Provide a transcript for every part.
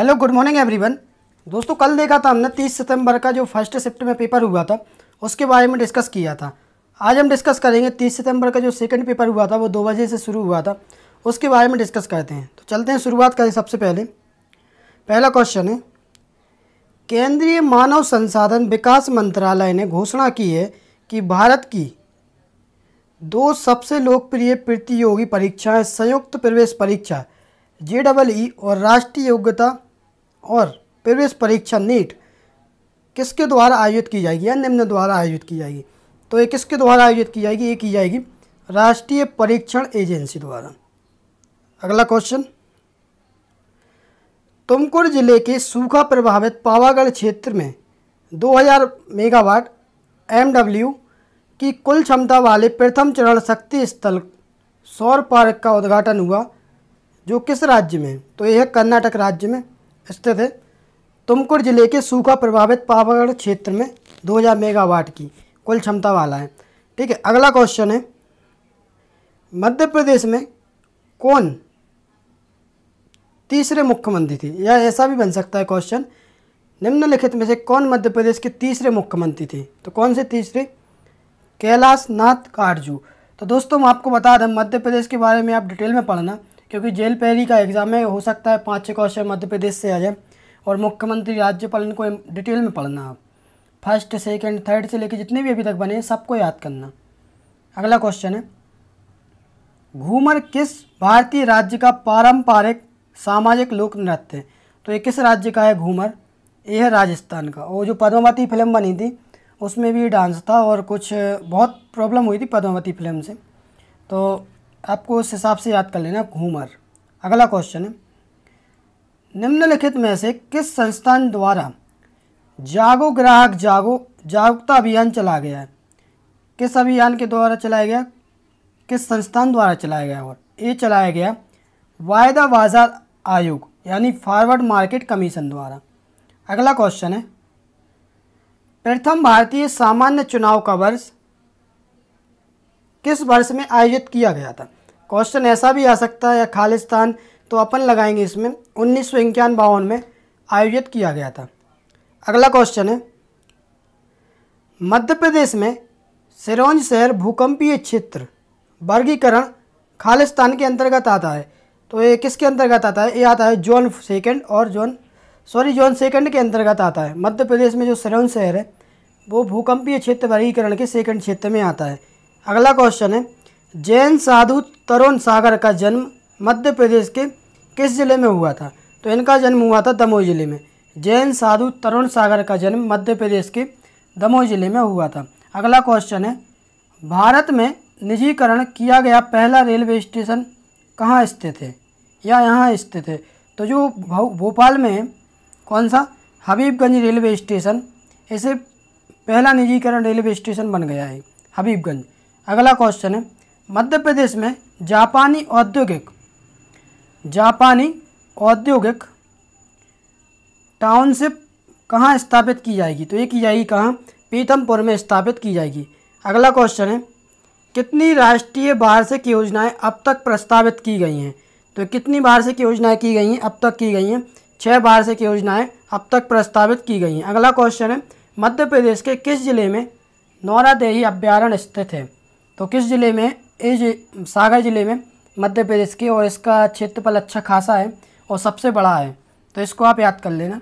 Hello good morning everyone दोस्तों कल देखा था हमने 30 सितंबर का जो फर्स्ट शिफ्ट में पेपर हुआ था उसके बारे में डिस्कस किया था आज हम डिस्कस करेंगे 30 सितंबर का जो सेकंड पेपर हुआ था वो दो बजे से शुरू हुआ था उसके बारे में डिस्कस करते हैं तो चलते हैं शुरुआत करें सबसे पहले पहला क्वेश्चन है केंद्रीय मानव संसाधन विकास मंत्रालय ने घोषणा की है कि भारत की दो सबसे लोकप्रिय प्रतियोगी परीक्षाएँ संयुक्त प्रवेश परीक्षा जे डबल ई और राष्ट्रीय योग्यता और प्रवेश परीक्षा नीट किसके द्वारा आयोजित की जाएगी या निम्न द्वारा आयोजित की जाएगी तो ये किसके द्वारा आयोजित की जाएगी ये की जाएगी राष्ट्रीय परीक्षण एजेंसी द्वारा अगला क्वेश्चन तुमकुर जिले के सूखा प्रभावित पावागढ़ क्षेत्र में 2000 मेगावाट एमडब्ल्यू की कुल क्षमता वाले प्रथम चरण शक्ति स्थल सौर पार्क का उद्घाटन हुआ जो किस राज्य में तो यह कर्नाटक राज्य में स्थित है तुमकुर जिले के सूखा प्रभावित पावागढ़ क्षेत्र में 2000 मेगावाट की कुल क्षमता वाला है ठीक है अगला क्वेश्चन है मध्य प्रदेश में कौन तीसरे मुख्यमंत्री थे या ऐसा भी बन सकता है क्वेश्चन निम्नलिखित में से कौन मध्य प्रदेश के तीसरे मुख्यमंत्री थे तो कौन से तीसरे कैलाश नाथ कारजू तो दोस्तों हम आपको बता दें मध्य प्रदेश के बारे में आप डिटेल में पढ़ना क्योंकि जेल पैरी का एग्ज़ाम है हो सकता है पाँच छः क्वेश्चन मध्य प्रदेश से आ जाए और मुख्यमंत्री राज्यपाल इनको डिटेल में पढ़ना आप फर्स्ट सेकेंड थर्ड से लेकर जितने भी अभी तक बने सबको याद करना अगला क्वेश्चन है घूमर किस भारतीय राज्य का पारंपरिक सामाजिक लोक नृत्य है तो ये किस राज्य का है घूमर ये है राजस्थान का और जो पद्मावती फिल्म बनी थी उसमें भी डांस था और कुछ बहुत प्रॉब्लम हुई थी पद्मावती फिल्म से तो आपको उस हिसाब से याद कर लेना घूमर अगला क्वेश्चन है निम्नलिखित में से किस संस्थान द्वारा जागो ग्राहक जागो जागरूकता अभियान चला गया है किस अभियान के द्वारा चलाया गया किस संस्थान द्वारा चलाया गया और ये चलाया गया वायदा बाजार आयोग यानी फॉरवर्ड मार्केट कमीशन द्वारा अगला क्वेश्चन है प्रथम भारतीय सामान्य चुनाव का वर्ष किस वर्ष में आयोजित किया गया था क्वेश्चन ऐसा भी आ सकता है या खालिस्तान तो अपन लगाएंगे इसमें उन्नीस सौ बावन में आयोजित किया गया था अगला क्वेश्चन है मध्य प्रदेश में सिरोंज शहर भूकंपीय क्षेत्र वर्गीकरण खालिस्तान के अंतर्गत आता है तो ये किसके अंतर्गत आता है ये आता है जोन सेकंड और जोन सॉरी जोन सेकंड के अंतर्गत आता है मध्य प्रदेश में जो सिरोंज शहर है वो भूकंपीय क्षेत्र वर्गीकरण के सेकंड क्षेत्र में आता है अगला क्वेश्चन है जैन साधु तरुण सागर का जन्म मध्य प्रदेश के किस जिले में हुआ था तो इनका जन्म हुआ था दमोह जिले में जैन साधु तरुण सागर का जन्म मध्य प्रदेश के दमोह जिले में हुआ था अगला क्वेश्चन है भारत में निजीकरण किया गया पहला रेलवे स्टेशन कहाँ स्थित है या यहाँ स्थित है तो जो भोपाल में है कौन सा हबीबगंज रेलवे स्टेशन इसे पहला निजीकरण रेलवे स्टेशन बन गया है हबीबगंज अगला क्वेश्चन है मध्य प्रदेश में जापानी औद्योगिक जापानी औद्योगिक टाउनशिप कहाँ स्थापित की जाएगी तो ये की जाएगी कहाँ पीतमपुर में स्थापित की जाएगी अगला क्वेश्चन है कितनी राष्ट्रीय वार्षिक योजनाएँ अब तक प्रस्तावित की गई हैं तो कितनी वार्षिक की योजनाएँ की गई हैं अब तक की गई हैं छः वार्षिक योजनाएँ अब तक प्रस्तावित की गई हैं अगला क्वेश्चन है मध्य प्रदेश के किस जिले में नौरादेही अभ्यारण्य स्थित है तो किस ज़िले में इस सागर ज़िले में मध्य प्रदेश के और इसका क्षेत्रफल अच्छा खासा है और सबसे बड़ा है तो इसको आप याद कर लेना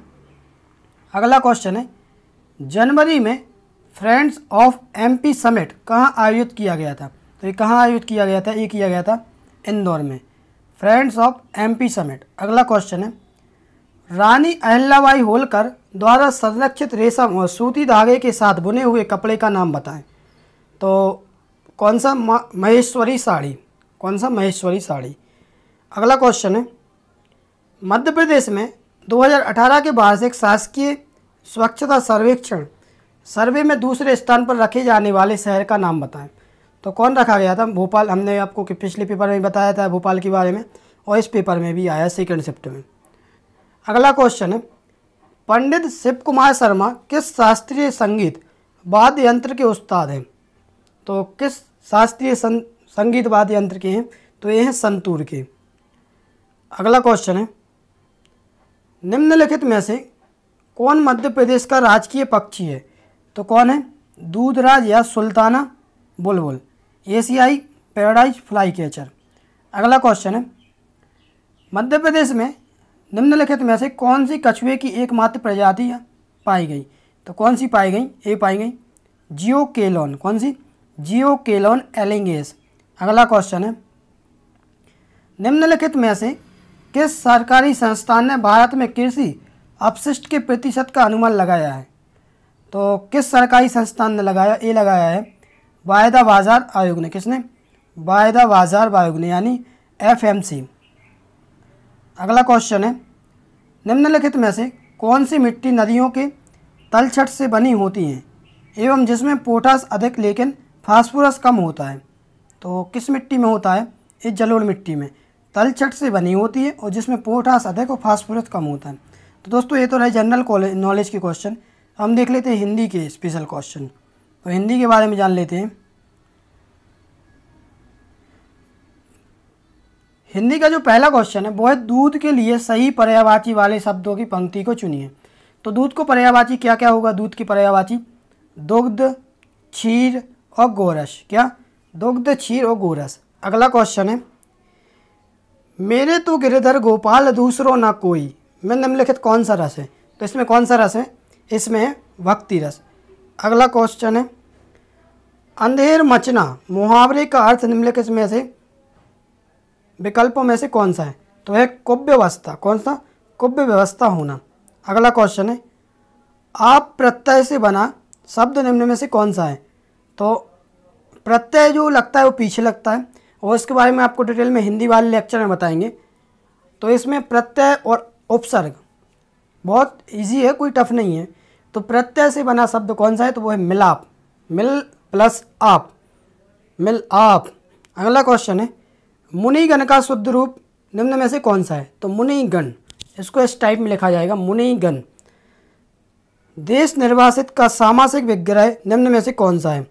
अगला क्वेश्चन है जनवरी में फ्रेंड्स ऑफ एमपी समिट कहाँ आयोजित किया गया था तो ये कहाँ आयोजित किया गया था ये किया गया था इंदौर में फ्रेंड्स ऑफ एमपी समिट अगला क्वेश्चन है रानी अहल्लाबाई होलकर द्वारा संरक्षित रेशम और सूती धागे के साथ बुने हुए कपड़े का नाम बताएं तो कौन सा महेश्वरी साड़ी कौन सा महेश्वरी साड़ी अगला क्वेश्चन है मध्य प्रदेश में 2018 के वार्षिक शासकीय स्वच्छता सर्वेक्षण सर्वे में दूसरे स्थान पर रखे जाने वाले शहर का नाम बताएं तो कौन रखा गया था भोपाल हमने आपको कि पिछले पेपर में बताया था भोपाल के बारे में और इस पेपर में भी आया सेकेंड शिफ्ट में अगला क्वेश्चन है पंडित शिव कुमार शर्मा किस शास्त्रीय संगीत वाद्य यंत्र के उस्ताद हैं तो किस शास्त्रीय सं, संगीत वाद्य यंत्र के हैं तो ये हैं संतूर के अगला क्वेश्चन है निम्नलिखित में से कौन मध्य प्रदेश का राजकीय पक्षी है तो कौन है दूधराज या सुल्ताना बुलबुल एशियाई पैराडाइज फ्लाई कैचर अगला क्वेश्चन है मध्य प्रदेश में निम्नलिखित में से कौन सी कछुए की एकमात्र प्रजाति पाई गई तो कौन सी पाई गई ए पाई गई जियो केलॉन कौन सी जियो केलोन एलिंगेस अगला क्वेश्चन है निम्नलिखित में से किस सरकारी संस्थान ने भारत में कृषि अपशिष्ट के प्रतिशत का अनुमान लगाया है तो किस सरकारी संस्थान ने लगाया ये लगाया है वायदा बाजार आयोग ने किसने वायदा बाजार आयोग ने यानी एफ अगला क्वेश्चन है निम्नलिखित में से कौन सी मिट्टी नदियों के तलछट से बनी होती हैं एवं जिसमें पोटास अधिक लेकिन फास्फोरस कम होता है तो किस मिट्टी में होता है ये जलोड़ मिट्टी में तलछट से बनी होती है और जिसमें पोटास अधिक और फास्फोरस कम होता है तो दोस्तों ये तो रहे जनरल नॉलेज के क्वेश्चन हम देख लेते हैं हिंदी के स्पेशल क्वेश्चन तो हिंदी के बारे में जान लेते हैं हिंदी का जो पहला क्वेश्चन है वो है दूध के लिए सही पर्यावाची वाले शब्दों की पंक्ति को चुनिए तो दूध को पर्यावाची क्या क्या होगा दूध की पर्यावाची दुग्ध क्षीर और गोरस क्या दुग्ध क्षीर और गोरस अगला क्वेश्चन है मेरे तो गिरधर गोपाल दूसरो ना कोई मैं निम्नलिखित कौन सा रस है तो इसमें कौन सा रस है इसमें है भक्ति रस अगला क्वेश्चन है अंधेर मचना मुहावरे का अर्थ निम्नलिखित में से विकल्पों में से कौन सा है तो है कुब्य व्यवस्था कौन सा कुब्य व्यवस्था होना अगला क्वेश्चन है आप प्रत्यय से बना शब्द निम्न में से कौन सा है तो प्रत्यय जो लगता है वो पीछे लगता है और इसके बारे में आपको डिटेल में हिंदी वाले लेक्चर में बताएंगे तो इसमें प्रत्यय और उपसर्ग बहुत इजी है कोई टफ नहीं है तो प्रत्यय से बना शब्द कौन सा है तो वो है मिलाप मिल प्लस आप मिल आप अगला क्वेश्चन है मुनिगण का शुद्ध रूप निम्न में से कौन सा है तो मुनिगण इसको इस टाइप में लिखा जाएगा मुनिगण देश निर्वासित का सामासिक विग्रह निम्न में से कौन सा है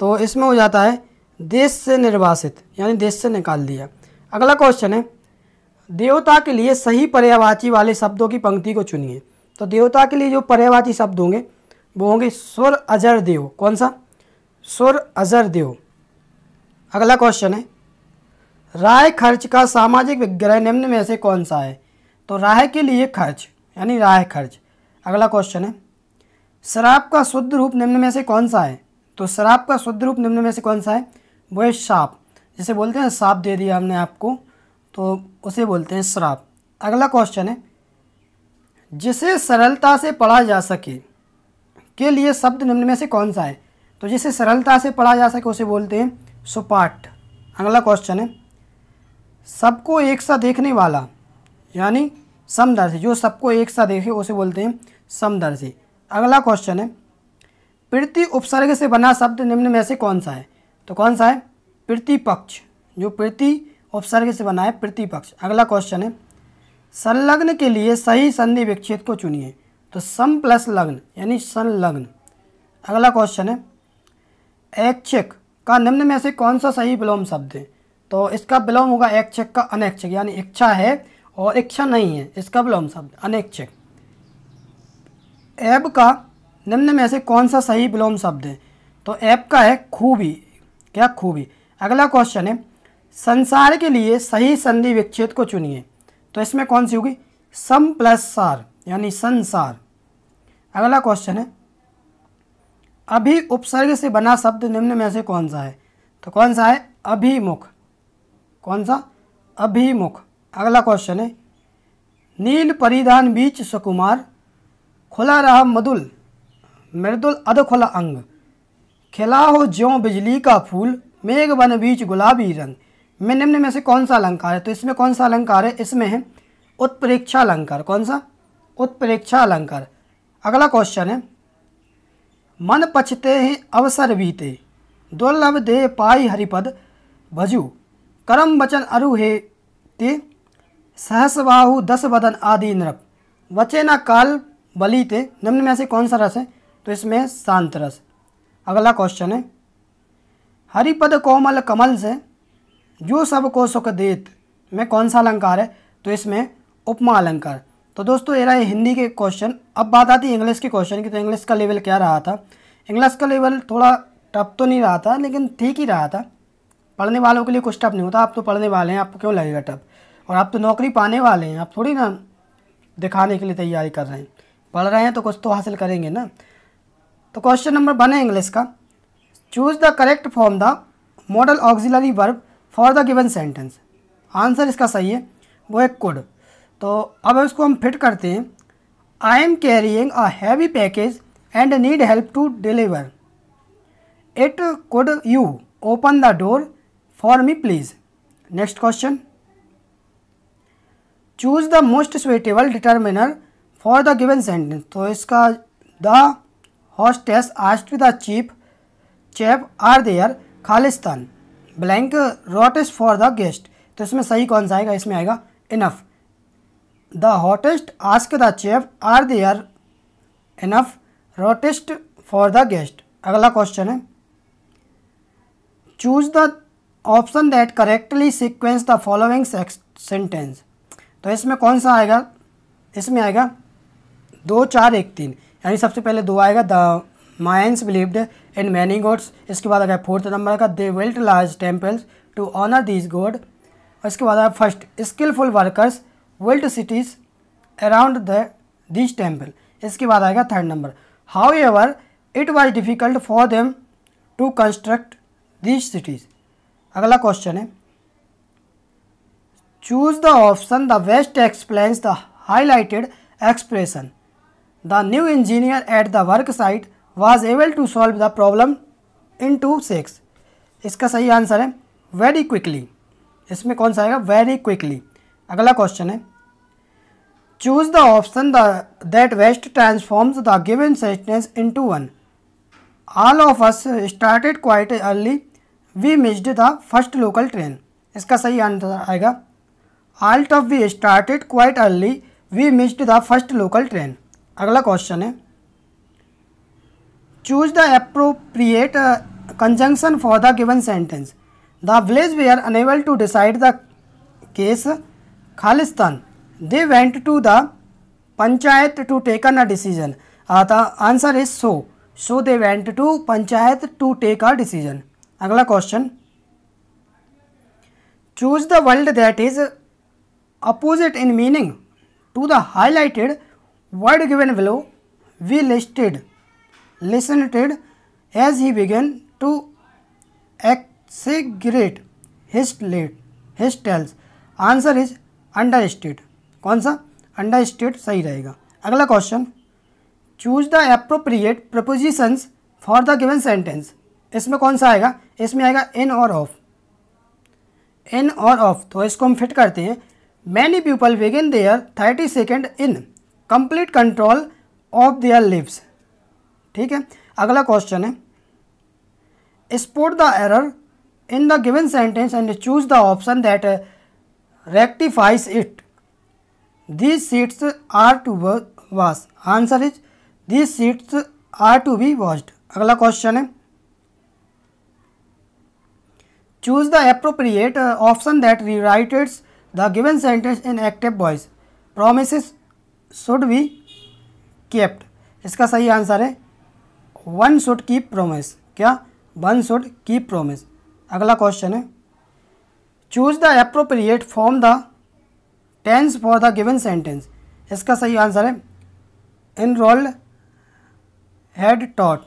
तो इसमें हो जाता है देश से निर्वासित यानी देश से निकाल दिया अगला क्वेश्चन है देवता के लिए सही पर्यावाची वाले शब्दों की पंक्ति को चुनिए तो देवता के लिए जो पर्यावाची शब्द होंगे वो होंगे स्वर अजर देव कौन सा स्वर अजर देव अगला क्वेश्चन है राय खर्च का सामाजिक विग्रह निम्न में से कौन सा है तो राय के लिए खर्च यानी राय खर्च अगला क्वेश्चन है शराब का शुद्ध रूप निम्न में से कौन सा है तो शराब का शुद्ध रूप निम्न में से कौन सा है वो है साप जिसे बोलते हैं साप दे दिया हमने आपको तो उसे बोलते हैं शराब अगला क्वेश्चन है जिसे सरलता से पढ़ा जा सके के लिए शब्द निम्न में से कौन सा है तो जिसे सरलता से पढ़ा जा सके उसे बोलते हैं सुपाठ अगला क्वेश्चन है सबको एक सा देखने वाला यानी समदर्शी जो सबको एक सा देखे उसे बोलते हैं समदर्शी अगला क्वेश्चन है प्रति उपसर्ग से बना शब्द निम्न में से कौन सा है तो कौन सा है प्रतिपक्ष जो प्रति उपसर्ग से बना है प्रतिपक्ष अगला क्वेश्चन है संलग्न के लिए सही संधि विक्षेद को चुनिए तो सम प्लस लग्न यानी संलग्न अगला क्वेश्चन है ऐच्छिक का निम्न में से कौन सा सही विलोम शब्द है तो इसका विलोम होगा ऐच्छिक का अनैच्छिक यानी इच्छा है और इच्छा नहीं है इसका विलोम शब्द अनैच्छिक ऐब का निम्न में से कौन सा सही विलोम शब्द है तो ऐप का है खूबी क्या खूबी अगला क्वेश्चन है संसार के लिए सही संधि विच्छेद को चुनिए तो इसमें कौन सी होगी सम प्लस सार यानी संसार अगला क्वेश्चन है अभी उपसर्ग से बना शब्द निम्न में से कौन सा है तो कौन सा है अभिमुख कौन सा अभिमुख अगला क्वेश्चन है नील परिधान बीच सुकुमार खुला रहा मधुल मृदुल अधखुल अंग खिला हो ज्यों बिजली का फूल मेघ बन बीच गुलाबी रंग में निम्न में से कौन सा अलंकार है तो इसमें कौन सा अलंकार है इसमें है उत्प्रेक्षा अलंकार कौन सा उत्प्रेक्षा अलंकार अगला क्वेश्चन है मन पछते हैं अवसर बीते दुर्लभ दे पाई हरिपद भजू करम वचन अरु हे ते सहसबाहु दस बदन आदि नृप वचे न काल बलि ते निम्न में से कौन सा रस है तो इसमें शांत रस अगला क्वेश्चन है हरिपद कोमल कमल से जो सब को सुख देत में कौन सा अलंकार है तो इसमें उपमा अलंकार तो दोस्तों ये रहे हिंदी के क्वेश्चन अब बात आती है इंग्लिश के क्वेश्चन की तो इंग्लिश का लेवल क्या रहा था इंग्लिश का लेवल थोड़ा टफ तो नहीं रहा था लेकिन ठीक ही रहा था पढ़ने वालों के लिए कुछ टफ नहीं होता आप तो पढ़ने वाले हैं आपको क्यों लगेगा टफ और आप तो नौकरी पाने वाले हैं आप थोड़ी ना दिखाने के लिए तैयारी कर रहे हैं पढ़ रहे हैं तो कुछ तो हासिल करेंगे ना तो क्वेश्चन नंबर वन है इंग्लिश का choose the correct form the modal auxiliary verb for the given sentence answer इसका सही है वो एक कुड तो अब इसको हम फिट करते हैं I am carrying a heavy package and need help to deliver it could you open the door for me please next question choose the most suitable determiner for the given sentence तो इसका the hostess asked the chief, Chef, are there Khalistan? Blank rot is for the guest. तो इसमें सही कौन सा आएगा इसमें आएगा इनफ द हॉटेस्ट ask the chef are there are enough roasts for the guest अगला क्वेश्चन है choose the option that correctly sequence the following sentence तो इसमें कौन सा आएगा इसमें आएगा दो चार एक तीन यानी सबसे पहले दो आएगा the mines believed in many gods इसके बाद आएगा फोर्थ नंबर का they built large temples to honour these god और इसके बाद आया first skilful workers built cities around the this temple इसके बाद आएगा third number however it was difficult for them to construct this cities अगला question है choose the option the best explains the highlighted expression The new engineer at the work site was able to solve the problem in two seconds इसका सही answer है very quickly इसमें कौन सा आएगा very quickly अगला question है choose the option the that best transforms the given sentence into one all of us started quite early we missed the first local train इसका सही आंसर आएगा all of we started quite early we missed the first local train अगला question है choose the appropriate conjunction for the given sentence the village we are unable to decide the case Khalistan they went to the panchayat to taken a decision the answer is so so they went to panchayat to take a decision अगला question choose the word that is opposite in meaning to the highlighted word given below we listed listened as he began to exaggerate his late his answer is understate कौन सा understate सही रहेगा अगला question choose the appropriate prepositions for the given sentence इसमें कौन सा आएगा इसमें आएगा इन और ऑफ इन और ऑफ तो इसको हम फिट करते हैं many people begin their thirty second in complete control of their lips ठीक है अगला क्वेश्चन है spot the error in the given sentence and choose the option that rectifies it these seats are to wash answer is these seats are to be washed अगला question है choose the appropriate option that rewrites the given sentence in active voice promise should be kept इसका सही answer है one should keep promise क्या one should keep promise अगला question है choose the appropriate form the tense for the given sentence इसका सही answer है enrolled had taught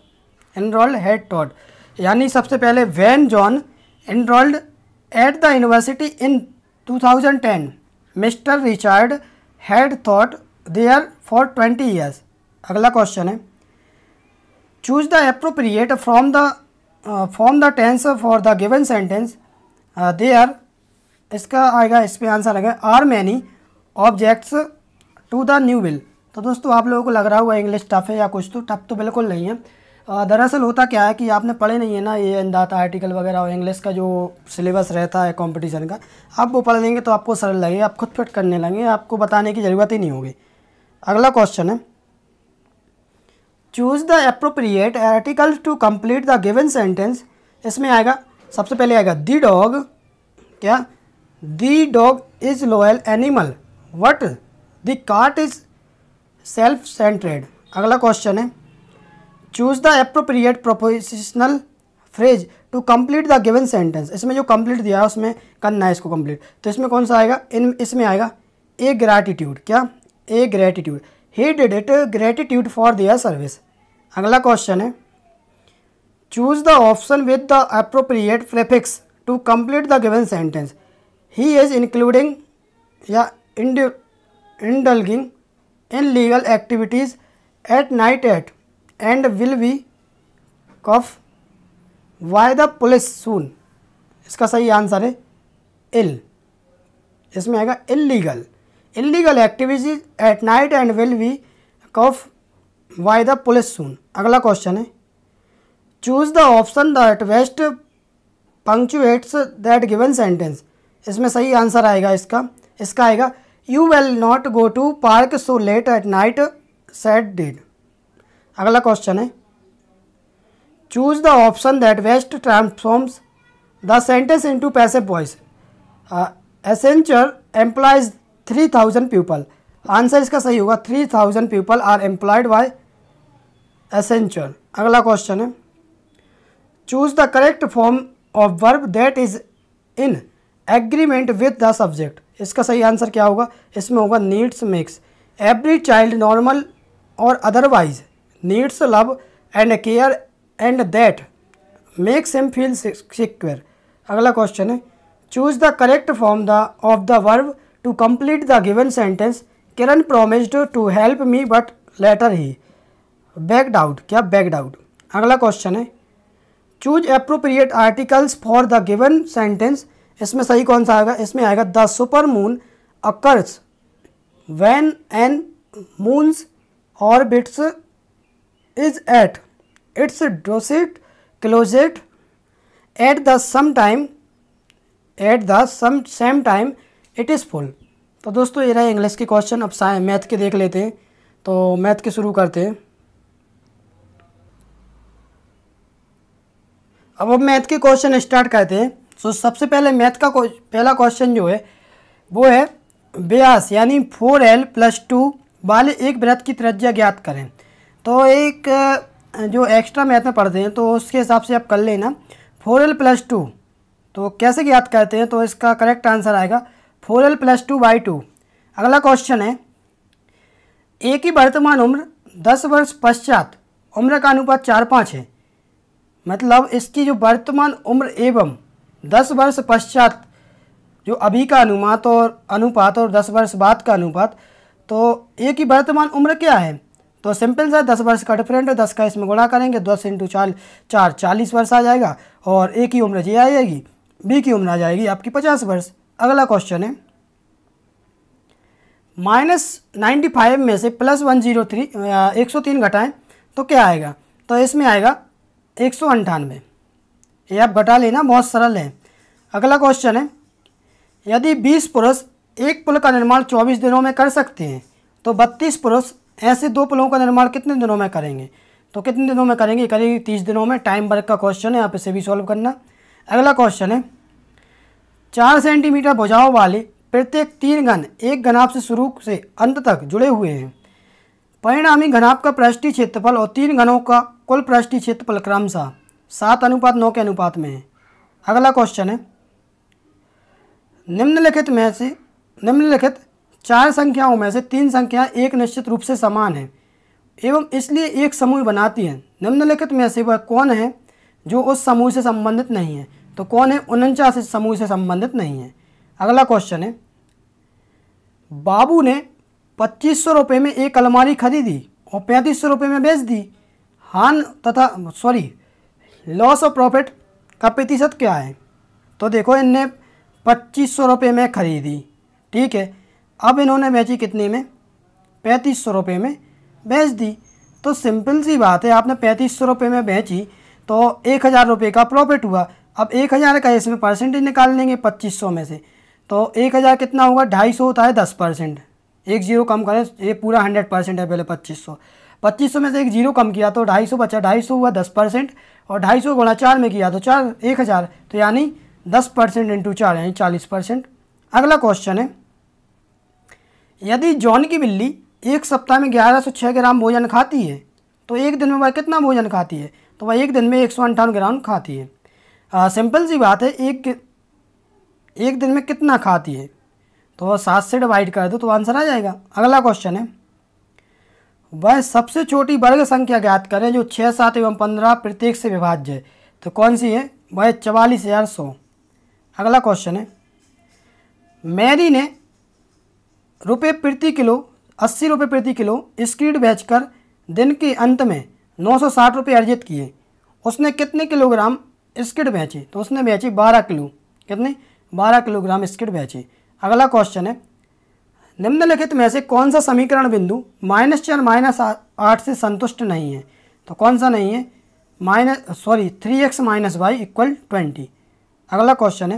enrolled had taught यानी सबसे पहले when John enrolled at the university in 2010 Mister Richard had taught there for twenty years अगला question है choose the appropriate from the form the tense for the given sentence there इसका आएगा इस पर answer आएगा are many objects to the new will तो दोस्तों आप लोगों को लग रहा होगा इंग्लिश टफ है या कुछ तो टफ तो बिल्कुल नहीं है uh, दरअसल होता क्या है कि आपने पढ़े नहीं है ना ये अंदाता आर्टिकल वगैरह और इंग्लिश का जो सिलेबस रहता है कंपटीशन का आप वो पढ़ लेंगे तो आपको सरल लगेगा आप खुद फिट करने लगेंगे आपको बताने की ज़रूरत ही नहीं होगी अगला क्वेश्चन है choose the appropriate article to complete the given sentence इसमें आएगा सबसे पहले आएगा दी डॉग क्या the dog is loyal animal what the cat is self centred अगला क्वेश्चन है choose the appropriate prepositional phrase to complete the given sentence इसमें जो कंप्लीट दिया है उसमें करना है इसको कंप्लीट तो इसमें कौन सा आएगा इन इसमें आएगा ए ग्रैटिट्यूड क्या a gratitude he did it gratitude for their service अगला क्वेश्चन है choose the option with the appropriate prefix to complete the given sentence he is including या indulging in legal activities at night at and will be cuff by the police soon इसका सही answer is il इसमें आएगा illegal illegal activities at night and will be cuff by the police soon अगला question है choose the option the at best punctuates that given sentence इसमें सही answer आएगा इसका इसका आएगा you will not go to park so late at night said dad अगला question है choose the option that best transforms the sentence into passive voice Accenture employs three thousand people answer इसका सही होगा three thousand people are employed by Accenture अगला question है choose the correct form of verb that is in agreement with the subject इसका सही answer क्या होगा इसमें होगा needs makes every child normal और otherwise needs love and care and that makes him feel secure अगला question है choose the correct form the of the verb To complete the given sentence, Kiran promised to help me but later he backed out. क्या backed out? अगला question है choose appropriate articles for the given sentence इसमें सही कौन सा आएगा इसमें आएगा the super moon occurs when an moon's orbits is at its डोसिट closest at the same time at the same same time it is full तो दोस्तों ये रहे इंग्लिश के क्वेश्चन अब साय मैथ के देख लेते हैं तो मैथ के शुरू करते हैं अब हम मैथ के क्वेश्चन स्टार्ट करते हैं सो so, सबसे पहले मैथ का पहला क्वेश्चन जो है वो है ब्यास यानी फोर एल प्लस टू वाले एक वृत्त की त्रिज्या ज्ञात करें तो एक जो एक्स्ट्रा मैथ में पढ़ते हैं तो उसके हिसाब से आप कर लेना फोर एल प्लस टू तो कैसे ज्ञात करते हैं तो इसका करेक्ट आंसर आएगा four L plus two by two अगला क्वेश्चन है ए की वर्तमान उम्र दस वर्ष पश्चात उम्र का अनुपात चार पाँच है मतलब इसकी जो वर्तमान उम्र एवं दस वर्ष पश्चात जो अभी का अनुमात और अनुपात और दस वर्ष बाद का अनुपात तो ए की वर्तमान उम्र क्या है तो सिंपल सा दस वर्ष का डिफरेंट है दस का इसमें गुणा करेंगे दस इंटू चार चार चालीस वर्ष आ जाएगा और ए की उम्र ये आ जाएगी बी की उम्र आ जाएगी आपकी पचास वर्ष अगला क्वेश्चन है माइनस नाइन्टी फाइव में से प्लस वन जीरो थ्री एक सौ तीन घटाएँ तो क्या आएगा तो इसमें आएगा एक सौ अंठानवे ये आप घटा लेना बहुत सरल है अगला क्वेश्चन है यदि बीस पुरुष एक पुल का निर्माण चौबीस दिनों में कर सकते हैं तो बत्तीस पुरुष ऐसे दो पुलों का निर्माण कितने दिनों में करेंगे तो कितने दिनों में करेंगे करेंगे तीस दिनों में टाइम वर्क का क्वेश्चन है आप इसे भी सॉल्व करना अगला क्वेश्चन है चार सेंटीमीटर भुजाओं वाले प्रत्येक तीन घन एक घनाभ से शुरू से अंत तक जुड़े हुए हैं परिणामी घनाभ का पृष्ठी क्षेत्रफल और तीन घनों का कुल पृष्ठी क्षेत्रफल क्रमशः सात अनुपात नौ के अनुपात में है अगला क्वेश्चन है निम्नलिखित में से निम्नलिखित चार संख्याओं में से तीन संख्या एक निश्चित रूप से समान है एवं इसलिए एक समूह बनाती है निम्नलिखित में से वह कौन है जो उस समूह से संबंधित नहीं है तो कौन है उनचास समूह से संबंधित नहीं है अगला क्वेश्चन है बाबू ने पच्चीस सौ रुपये में एक अलमारी खरीदी और पैंतीस सौ रुपये में बेच दी हान तथा सॉरी लॉस और प्रॉफिट का प्रतिशत क्या है तो देखो इनने पच्चीस सौ रुपये में खरीदी ठीक है अब इन्होंने बेची कितने में पैंतीस सौ रुपये में बेच दी तो सिंपल सी बात है आपने पैंतीस सौ रुपये में बेची तो एक हज़ार रुपये का प्रॉफिट हुआ अब एक हज़ार का इसमें परसेंटेज निकाल लेंगे पच्चीस सौ में से तो एक हज़ार कितना होगा ढाई सौ होता है दस परसेंट एक जीरो कम करें ये पूरा हंड्रेड परसेंट है पहले पच्चीस सौ पच्चीस सौ में से एक जीरो कम किया तो ढाई सौ बचा ढाई सौ हुआ दस परसेंट और ढाई सौ गुणा चार में किया तो चार एक हज़ार तो यानी दस परसेंट इंटू चार यानी चालीस परसेंट अगला क्वेश्चन है यदि जॉन की बिल्ली एक सप्ताह में ग्यारह सौ छः ग्राम भोजन खाती है तो एक दिन में वह कितना भोजन खाती है तो वह एक दिन में एक सौ अंठानवे ग्राम खाती है आ, सिंपल सी बात है एक एक दिन में कितना खाती है तो वह सात से डिवाइड कर दो तो आंसर आ जाएगा अगला क्वेश्चन है वह सबसे छोटी वर्ग संख्या ज्ञात करें जो छः सात एवं पंद्रह प्रत्येक से विभाज्य है तो कौन सी है वह चवालीस हज़ार सौ अगला क्वेश्चन है मैरी ने रुपये प्रति किलो अस्सी रुपये प्रति किलो स्क्रीड बेचकर दिन के अंत में नौ सौ साठ रुपये अर्जित किए उसने कितने किलोग्राम स्किड बेची तो उसने बेची बारह किलो कितने बारह किलोग्राम स्किड बेची अगला क्वेश्चन है निम्नलिखित में से कौन सा समीकरण बिंदु माइनस चार माइनस आठ से संतुष्ट नहीं है तो कौन सा नहीं है minus sorry three X minus Y equal twenty अगला क्वेश्चन है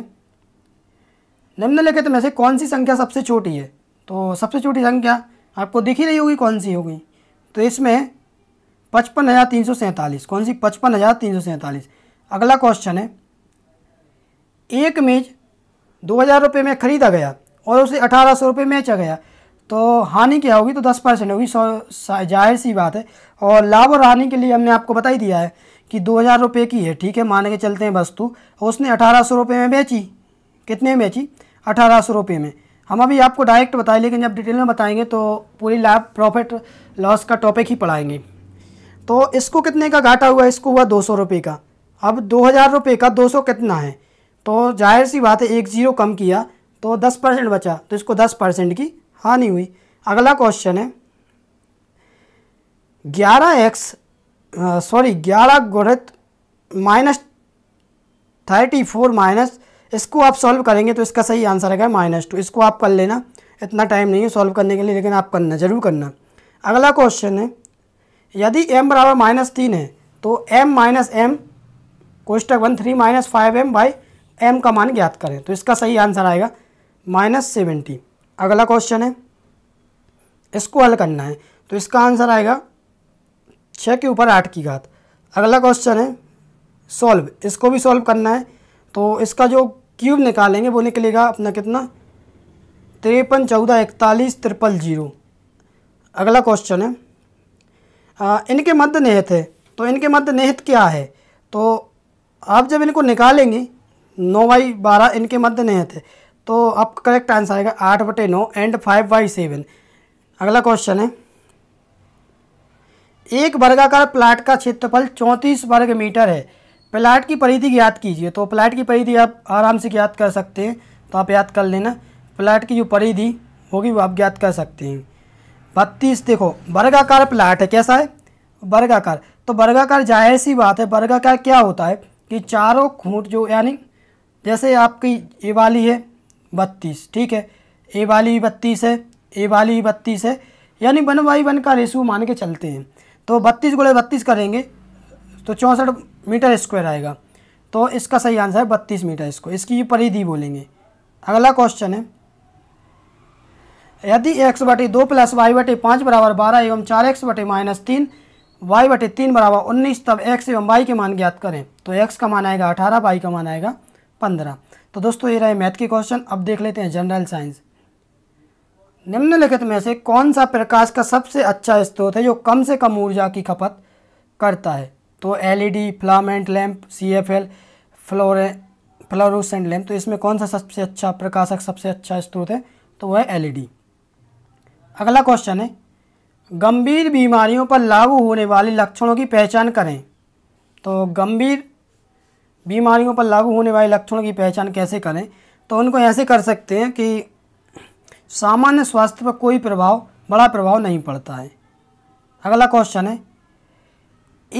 निम्नलिखित में से कौन सी संख्या सबसे छोटी है तो सबसे छोटी संख्या आपको दिख ही रही होगी कौन सी होगी तो इसमें पचपन हज़ार तीन सौ सैंतालीस कौन सी पचपन हज़ार तीन सौ सैंतालीस अगला क्वेश्चन है एक मेज दो हज़ार रुपये में ख़रीदा गया और उसे अठारह सौ रुपये बेचा गया तो हानि क्या होगी तो दस परसेंट होगी सौ जाहिर सी बात है और लाभ और हानि के लिए हमने आपको बता ही दिया है कि दो हज़ार रुपये की है ठीक है मान के चलते हैं वस्तु उसने अठारह सौ रुपये में बेची कितने में बेची अठारह सौ रुपये में हम अभी आपको डायरेक्ट बताए लेकिन जब डिटेल में बताएंगे तो पूरी लाभ प्रॉफिट लॉस का टॉपिक ही पढ़ाएंगे तो इसको कितने का घाटा हुआ इसको हुआ दो सौ रुपये का अब दो हज़ार रुपये का दो सौ कितना है तो जाहिर सी बात है एक ज़ीरो कम किया तो दस परसेंट बचा तो इसको दस परसेंट की हानि हुई अगला क्वेश्चन है ग्यारह एक्स सॉरी ग्यारह गुणित माइनस थर्टी फोर माइनस इसको आप सॉल्व करेंगे तो इसका सही आंसर आएगा माइनस टू इसको आप कर लेना इतना टाइम नहीं है सॉल्व करने के लिए लेकिन आप करना ज़रूर करना अगला क्वेश्चन है यदि m बराबर माइनस तीन है तो m माइनस एम कोष्टक one three minus five M by M का मान ज्ञात करें तो इसका सही आंसर आएगा माइनस सेवेंटी अगला क्वेश्चन है इसको हल करना है तो इसका आंसर आएगा छः के ऊपर आठ की घात अगला क्वेश्चन है सॉल्व इसको भी सॉल्व करना है तो इसका जो क्यूब निकालेंगे वो निकलेगा अपना कितना तिरपन चौदह इकतालीस त्रिपल जीरो अगला क्वेश्चन है आ, इनके मध्य निहित है तो इनके मध्य निहित क्या है तो आप जब इनको निकालेंगे नौ बाई बारह इनके मध्य नहीं थे तो आपका करेक्ट आंसर आएगा आठ बटे नौ एंड फाइव बाई सेवन अगला क्वेश्चन है एक वर्गाकार प्लाट का क्षेत्रफल चौंतीस वर्ग मीटर है प्लाट की परिधि ज्ञात कीजिए तो प्लाट की परिधि आप आराम से ज्ञात कर सकते हैं तो आप याद कर लेना प्लाट की जो परिधि होगी वो आप ज्ञात कर सकते हैं बत्तीस देखो वर्गाकार प्लाट है कैसा है वर्गाकार तो वर्गाकार जाहिर सी बात है वर्गाकार क्या होता है कि चारों खूंट जो यानी जैसे आपकी ए वाली है बत्तीस ठीक है ए वाली भी बत्तीस है ए वाली भी बत्तीस है यानी वन बाई वन का रेशू मान के चलते हैं तो बत्तीस गुड़े बत्तीस करेंगे तो चौंसठ मीटर स्क्वायर आएगा तो इसका सही आंसर है बत्तीस मीटर स्क्वायर इसकी परिधि बोलेंगे अगला क्वेश्चन है यदि एक्स बटे दो प्लस वाई बटे पाँच बराबर बारह एवं चार एक्स बटे माइनस तीन वाई बटे तीन बराबर उन्नीस तब एक्स एवं वाई के मान ज्ञात करें तो एक्स का मान आएगा अठारह वाई का मान आएगा पंद्रह तो दोस्तों ये रहे मैथ के क्वेश्चन अब देख लेते हैं जनरल साइंस निम्नलिखित में से कौन सा प्रकाश का सबसे अच्छा स्त्रोत है जो कम से कम ऊर्जा की खपत करता है तो एलईडी फ्लामेंट लैम्प एल फ्लोरे फ्लोरोसेंट लैम्प तो इसमें कौन सा सबसे अच्छा प्रकाशक सबसे अच्छा स्त्रोत है तो वह है डी e अगला क्वेश्चन है गंभीर बीमारियों पर लागू होने वाले लक्षणों की पहचान करें तो गंभीर बीमारियों पर लागू होने वाले लक्षणों की पहचान कैसे करें तो उनको ऐसे कर सकते हैं कि सामान्य स्वास्थ्य पर कोई प्रभाव बड़ा प्रभाव नहीं पड़ता है अगला क्वेश्चन है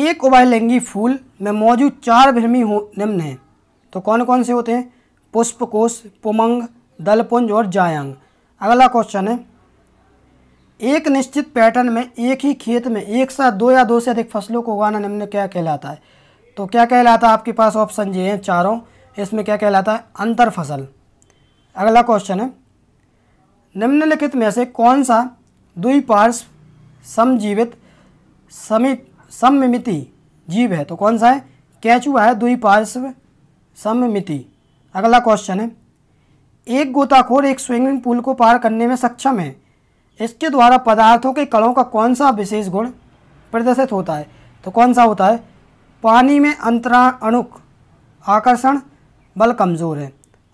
एक उभयलिंगी फूल में मौजूद चार भ्रमी निम्न हैं तो कौन कौन से होते हैं पुष्पकोश पुमंग दलपुंज और जायंग अगला क्वेश्चन है एक निश्चित पैटर्न में एक ही खेत में एक साथ दो या दो से अधिक फसलों को उगाना निम्न क्या कहलाता है तो क्या कहलाता है आपके पास ऑप्शन ये हैं चारों इसमें क्या कहलाता है अंतर फसल अगला क्वेश्चन है निम्नलिखित में से कौन सा द्विपार्श समजीवित समित सममिति जीव है तो कौन सा है कैचुआ है द्विपार्श्व सममिति अगला क्वेश्चन है एक गोताखोर एक स्विमिंग पूल को पार करने में सक्षम है इसके द्वारा पदार्थों के कणों का कौन सा विशेष गुण प्रदर्शित होता है तो कौन सा होता है पानी में अंतरा अणुक आकर्षण बल कमज़ोर है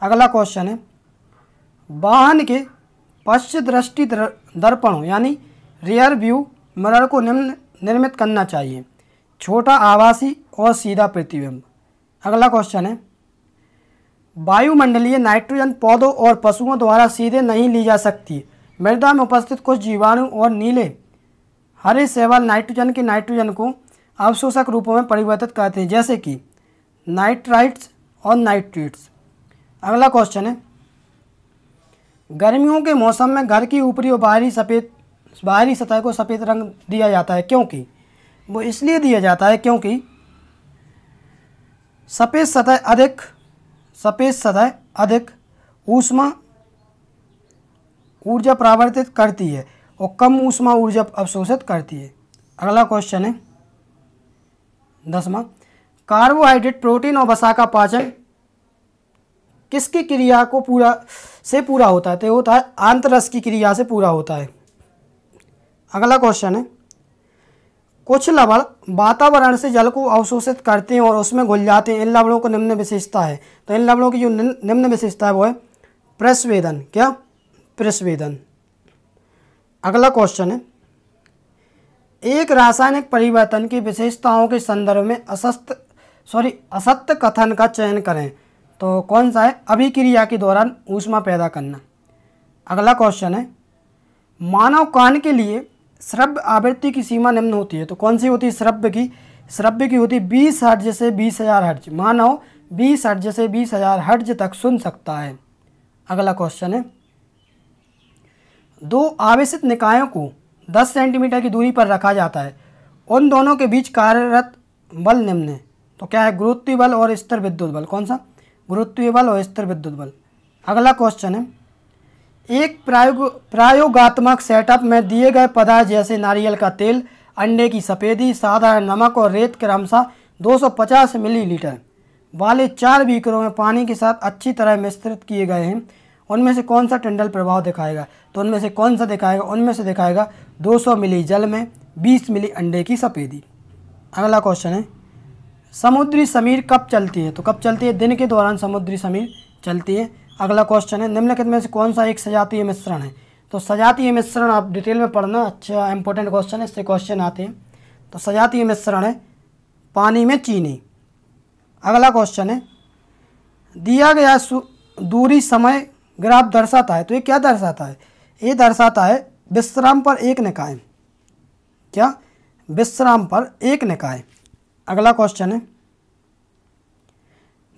अगला क्वेश्चन है वाहन के पश्च दृष्टि दर्पणों यानी रियर व्यू मरर को निम्न निर्मित करना चाहिए छोटा आवासी और सीधा प्रतिबिंब अगला क्वेश्चन है वायुमंडलीय नाइट्रोजन पौधों और पशुओं द्वारा सीधे नहीं ली जा सकती मृदा में उपस्थित कुछ जीवाणु और नीले हरे सेवल नाइट्रोजन के नाइट्रोजन को अवशोषक रूपों में परिवर्तित करते हैं जैसे कि नाइट्राइट्स और नाइट्रेट्स अगला क्वेश्चन है गर्मियों के मौसम में घर की ऊपरी और बाहरी सफ़ेद बाहरी सतह को सफ़ेद रंग दिया जाता है क्योंकि वो इसलिए दिया जाता है क्योंकि सफ़ेद सतह अधिक सफ़ेद सतह अधिक ऊष्मा ऊर्जा प्रावर्तित करती है और कम ऊष्मा ऊर्जा अवशोषित करती है अगला क्वेश्चन है दसवा कार्बोहाइड्रेट प्रोटीन और वसा का पाचन किसकी क्रिया को पूरा से पूरा होता है तो होता है आंतरस की क्रिया से पूरा होता है अगला क्वेश्चन है कुछ लवण वातावरण से जल को अवशोषित करते हैं और उसमें घुल जाते हैं इन लवणों को निम्न विशेषता है तो इन लवणों की जो निम्न विशेषता है वो है प्रस्वेदन क्या प्रस्वेदन अगला क्वेश्चन है एक रासायनिक परिवर्तन की विशेषताओं के संदर्भ में असस्त सॉरी असत्य कथन का चयन करें तो कौन सा है अभिक्रिया के दौरान ऊष्मा पैदा करना अगला क्वेश्चन है मानव कान के लिए श्रव्य आवृत्ति की सीमा निम्न होती है तो कौन सी होती है श्रव्य की श्रव्य की होती है बीस हर्ज से बीस हज़ार हर्ज मानव बीस हर्ज से बीस हज़ार हर्ज तक सुन सकता है अगला क्वेश्चन है दो आवेशित निकायों को 10 सेंटीमीटर की दूरी पर रखा जाता है उन दोनों के बीच कार्यरत बल निम्न है तो क्या है गुरुत्वीय बल और स्तर विद्युत बल कौन सा गुरुत्वीय बल और स्तर विद्युत बल अगला क्वेश्चन है एक प्रायोग प्रायोगात्मक सेटअप में दिए गए पदार्थ जैसे नारियल का तेल अंडे की सफ़ेदी साधारण नमक और रेत क्रमशः 250 मिलीलीटर वाले चार बीकरों में पानी के साथ अच्छी तरह मिश्रित किए गए हैं उनमें से कौन सा टंडल प्रभाव दिखाएगा तो उनमें से कौन सा दिखाएगा उनमें से दिखाएगा 200 मिली जल में 20 मिली अंडे की सफ़ेदी अगला क्वेश्चन है समुद्री समीर कब चलती है तो कब चलती है दिन के दौरान समुद्री समीर चलती है अगला क्वेश्चन है निम्नलिखित में से कौन सा एक सजातीय मिश्रण है तो सजातीय मिश्रण आप डिटेल में पढ़ना अच्छा इंपॉर्टेंट क्वेश्चन है इससे क्वेश्चन आते हैं तो सजातीय मिश्रण है पानी में चीनी अगला क्वेश्चन है दिया गया दूरी समय ग्राफ दर्शाता है तो ये क्या दर्शाता है ये दर्शाता है विश्राम पर एक निकाय क्या विश्राम पर एक निकाय अगला क्वेश्चन है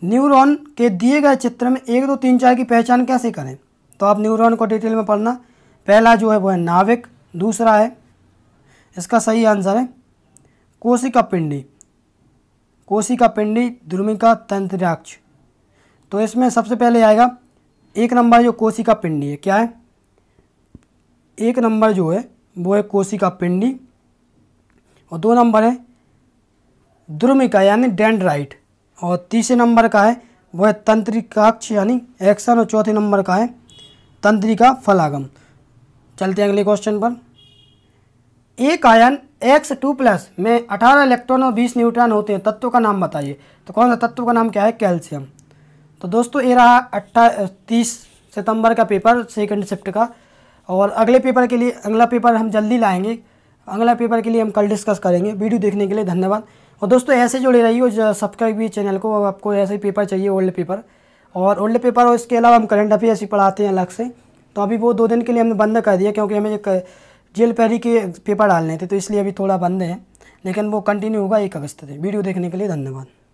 न्यूरॉन के दिए गए चित्र में एक दो तीन चार की पहचान कैसे करें तो आप न्यूरॉन को डिटेल में पढ़ना पहला जो है वो है नाविक दूसरा है इसका सही आंसर है कोशिका पिंडी कोशिका पिंडी द्रुमिका तंत्राक्ष तो इसमें सबसे पहले आएगा एक नंबर जो कोसी का पिंडी है क्या है एक नंबर जो है वो है कोसी का पिंडी और दो नंबर है द्रुमिका यानी डेंड्राइट और तीसरे नंबर का है वह तंत्रिकाक्ष यानी एक्सन और चौथे नंबर का है तंत्रिका फलागम चलते हैं अगले क्वेश्चन पर एक आयन एक्स टू प्लस में अठारह इलेक्ट्रॉन और बीस न्यूट्रॉन होते हैं तत्व का नाम बताइए तो कौन सा तत्व का नाम क्या है कैल्शियम तो दोस्तों ये रहा अट्ठा तीस सितंबर का पेपर सेकंड शिफ्ट का और अगले पेपर के लिए अगला पेपर हम जल्दी लाएंगे अगला पेपर के लिए हम कल डिस्कस करेंगे वीडियो देखने के लिए धन्यवाद और दोस्तों ऐसे जुड़े रही हो सब्सक्राइब भी चैनल को आपको ऐसे ही पेपर चाहिए ओल्ड पेपर और ओल्ड पेपर और इसके अलावा हम करंट अफेयर्स भी पढ़ाते हैं अलग से तो अभी वो दो दिन के लिए हमने बंद कर दिया क्योंकि हमें जेल पैरी के पेपर डालने थे तो इसलिए अभी थोड़ा बंद है लेकिन वो कंटिन्यू होगा एक अगस्त से वीडियो देखने के लिए धन्यवाद